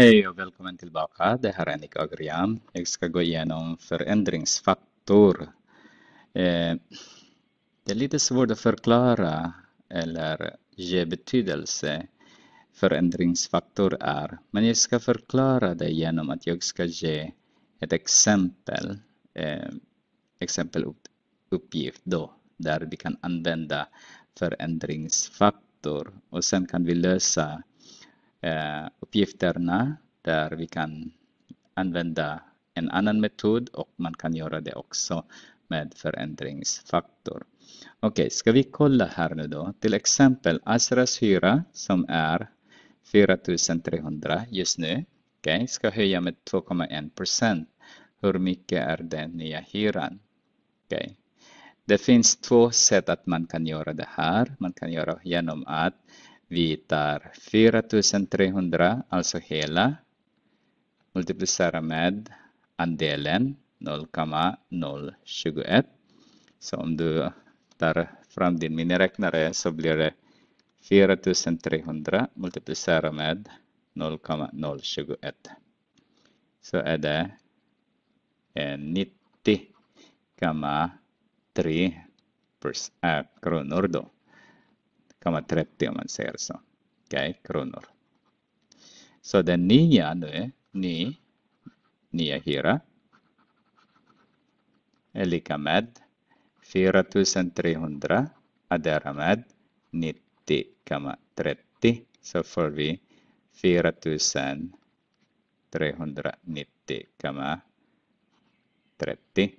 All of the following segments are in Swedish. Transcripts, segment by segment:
Hej och välkommen tillbaka. Det här är Annika Agrian Jag ska gå igenom förändringsfaktor. Eh, det är lite svårt att förklara eller ge betydelse förändringsfaktor är. Men jag ska förklara det genom att jag ska ge ett exempel. Eh, exempeluppgift då, där vi kan använda förändringsfaktor och sen kan vi lösa eh, uppgifterna där vi kan använda en annan metod och man kan göra det också med förändringsfaktor. Okej, okay, ska vi kolla här nu då? Till exempel Asras hyra som är 4300 just nu. Okej, okay, ska höja med 2,1 Hur mycket är den nya hyran? Okay. Det finns två sätt att man kan göra det här. Man kan göra genom att vi tar 4300, alltså hela, multiplicerar med andelen 0,021. Så om du tar fram din miniräknare så blir det 4300 multiplicerar med 0,021. Så är det 90,3 äh, kronor då. 1,30 om man säger så. Okej, okay, kronor. Så den nya nu, ny, nya hyra är lika med 4300 addera med 90,30 så får vi 4390,30.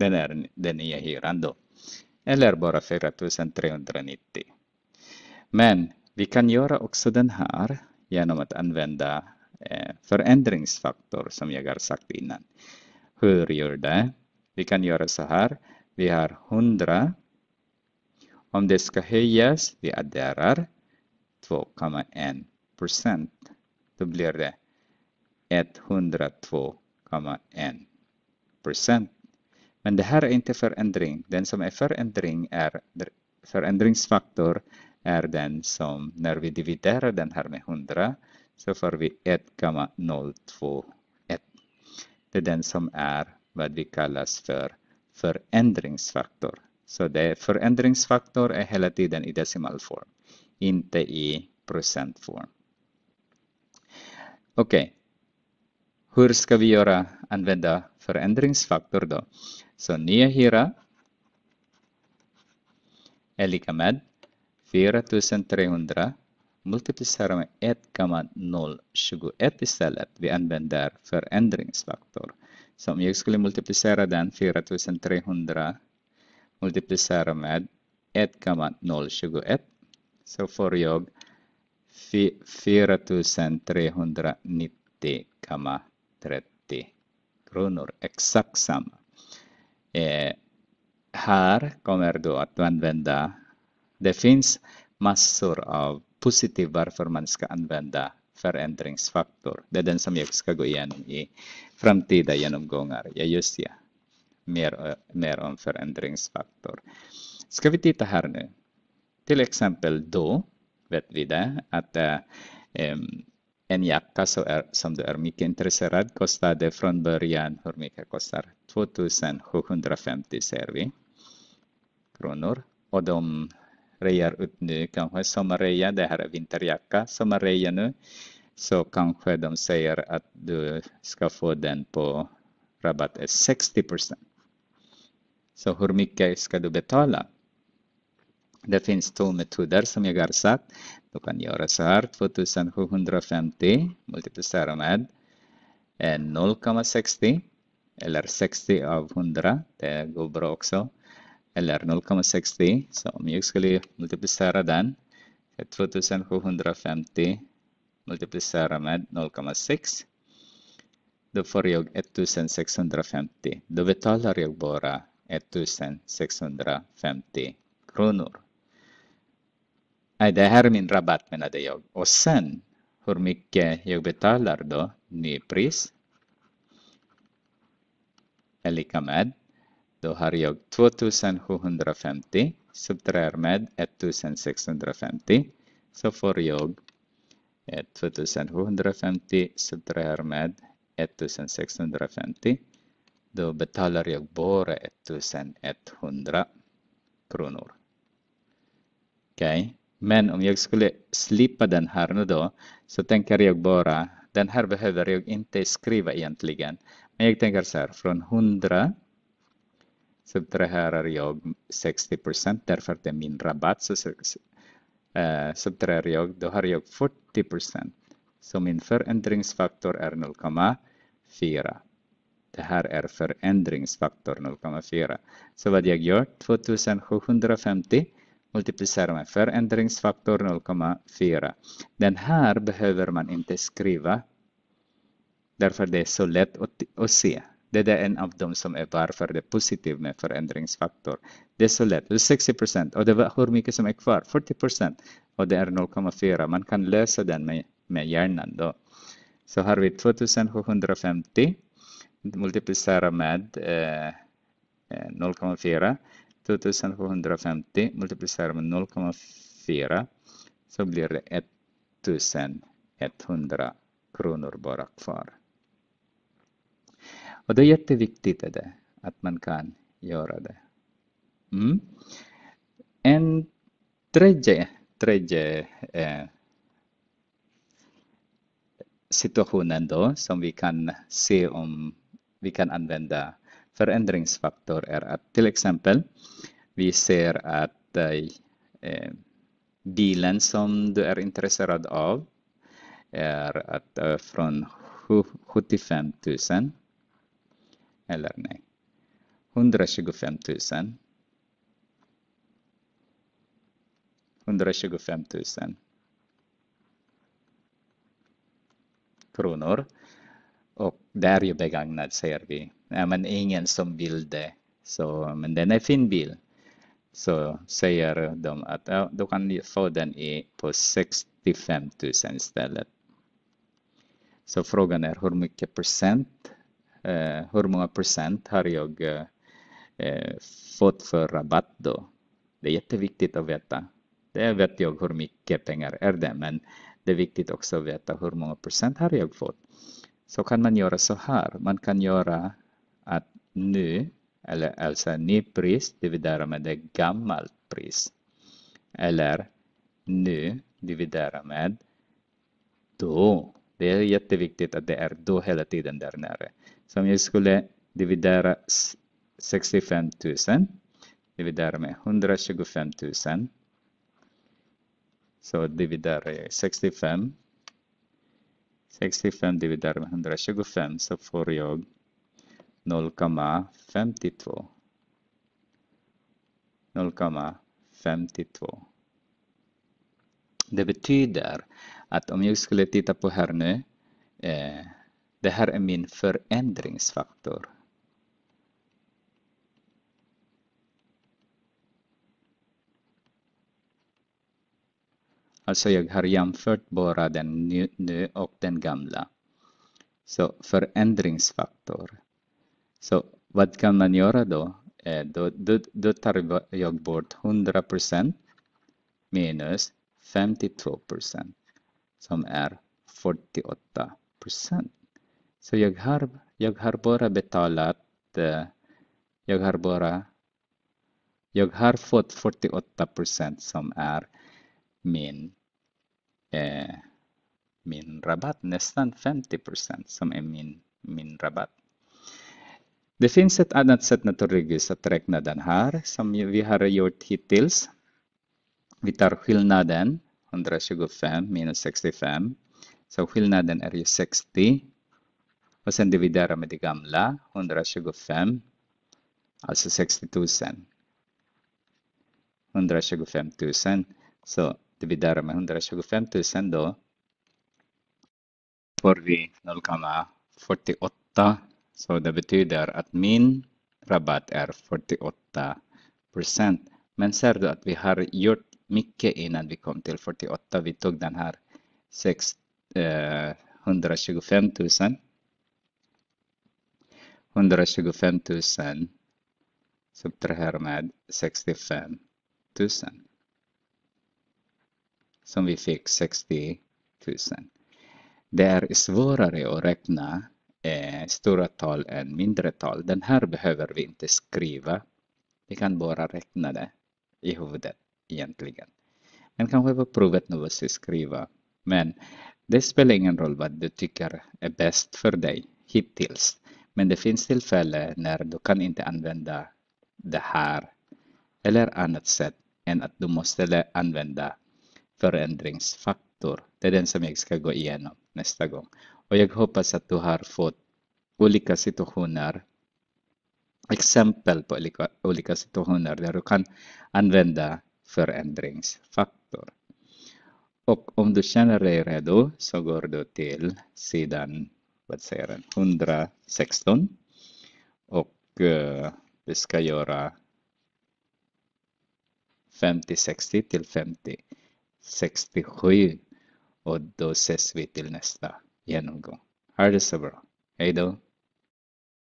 den, är, den nya hyran då. Eller bara 4390. Men vi kan göra också den här genom att använda eh, förändringsfaktor som jag har sagt innan. Hur gör det? Vi kan göra så här. Vi har 100. Om det ska höjas, vi adderar 2,1 procent. Då blir det 102,1 procent. Men det här är inte förändring. Den som är förändring är förändringsfaktor är den som när vi dividerar den här med 100 så får vi 1,021. Det är den som är vad vi kallas för förändringsfaktor. Så det förändringsfaktor är hela tiden i decimalform, inte i procentform. Okej, okay. hur ska vi göra använda förändringsfaktor då? So Niyahira Elikamad fyra tusen trehundra multiplicerar med 1,021 istället. Vi använder förändringsfaktor. Så om jag skulle multiplicera den 4300 multiplicera med 1,021 så får jag 4390,30 kronor. Exakt samma. Eh, här kommer du att använda, det finns massor av positiv varför man ska använda förändringsfaktor. Det är den som jag ska gå igenom i framtida genomgångar. Ja, just ja. Mer, eh, mer om förändringsfaktor. Ska vi titta här nu. Till exempel då vet vi det att äh, ähm, en jacka så är, som du är mycket intresserad kostade från början, hur mycket kostar 2750 ser vi kronor. Och de rear ut nu, kanske sommarrea, det här är vinterjacka, sommarreja nu. Så kanske de säger att du ska få den på rabatt 60 Så hur mycket ska du betala? Det finns två metoder som jag har satt. Du kan göra så här, 2750 multiplicera med 0,60 eh, eller 60 av 100, det går bra också. Eller 0,60, så om jag skulle multiplicera den, 2750 eh, multiplicera med 0,6, då får jag 1650. Då betalar jag bara 1650 kronor. Nej, det här är min rabatt menade jag. Och sen hur mycket jag betalar då, nypris är lika med. Då har jag 2750 subtraherar med 1650 så får jag 2750 eh, subtraherar med 1650. Då betalar jag bara 1100 kronor. Okej. Okay. Men om jag skulle slippa den här nu då, så tänker jag bara, den här behöver jag inte skriva egentligen. Men jag tänker så här, från 100 subtraherar jag 60 procent, därför att det är min rabatt, så subtraherar eh, jag, då har jag 40 procent. Så min förändringsfaktor är 0,4. Det här är förändringsfaktor 0,4. Så vad jag gör, 2750 multiplicerar med förändringsfaktor 0,4. Den här behöver man inte skriva därför det är så lätt att, att se. Det är en av dem som är varför det är positivt med förändringsfaktor. Det är så lätt. Det är 60 procent och det var hur mycket som är kvar? 40 procent och det är 0,4. Man kan lösa den med, med hjärnan då. Så har vi 2750 multiplicera med eh, 0,4 eh, 2250 multiplicerar med 0,4 så blir det 1100 kronor bara kvar. Och det är jätteviktigt är det, att man kan göra det. Mm. En tredje, tredje eh, situationen då som vi kan se om vi kan använda förändringsfaktor är att till exempel vi ser att eh, bilen som du är intresserad av är att eh, från 75 000 eller nej 125 000 125 000 kronor och det är ju begagnad ser vi. Ja, men ingen som vill det. Så, men den är fin bil. Så säger de att ja, du kan få den i, på 65 000 istället. Så frågan är hur mycket procent, eh, hur många procent har jag eh, fått för rabatt då? Det är jätteviktigt att veta. Det vet jag hur mycket pengar är det, men det är viktigt också att veta hur många procent har jag fått. Så kan man göra så här. Man kan göra att nu, eller alltså nypris dividera med det gammalt pris. Eller nu dividera med då. Det är jätteviktigt att det är då hela tiden där nere. Så om jag skulle dividera 65 000 dividera med 125 000 så dividerar jag 65 65 dividerat med 125 så får jag 0,52. 0,52. Det betyder att om jag skulle titta på här nu, eh, det här är min förändringsfaktor. Alltså jag har jämfört bara den nu och den gamla. Så förändringsfaktor. Så vad kan man göra då? Eh, då, då, då tar jag bort 100% minus 52% som är 48%. Så jag har, jag har bara betalat, eh, jag har bara, jag har fått 48% som är min eh, min rabatt, nästan 50 som är min, min rabatt. Det finns ett annat sätt naturligtvis att räkna den här som vi har gjort hittills. Vi tar skillnaden 125 minus 65. Så skillnaden är ju 60. Och sen dividerar med det gamla 125. Alltså 60 000. 125 000. Så det blir därmed 125 000 då. Får vi 0,48 så det betyder att min rabatt är 48 procent. Men ser du att vi har gjort mycket innan vi kom till 48. Vi tog den här 6, eh, 125 000. 125 000 subtraherar med 65 000 som vi fick 60 000. Det är svårare att räkna eh, stora tal än mindre tal. Den här behöver vi inte skriva. Vi kan bara räkna det i huvudet egentligen. Men kanske på provet när vi skriva. Men det spelar ingen roll vad du tycker är bäst för dig hittills. Men det finns tillfällen när du kan inte använda det här eller annat sätt än att du måste använda förändringsfaktor. Det är den som jag ska gå igenom nästa gång. Och jag hoppas att du har fått olika situationer, exempel på olika, olika situationer där du kan använda förändringsfaktor. Och om du känner dig redo så går du till sidan vad säger den, 116 och uh, eh, vi ska göra 50-60 till 50 67 och o doses bitilnesta. Yan ang go. Harder sabro. Eydo.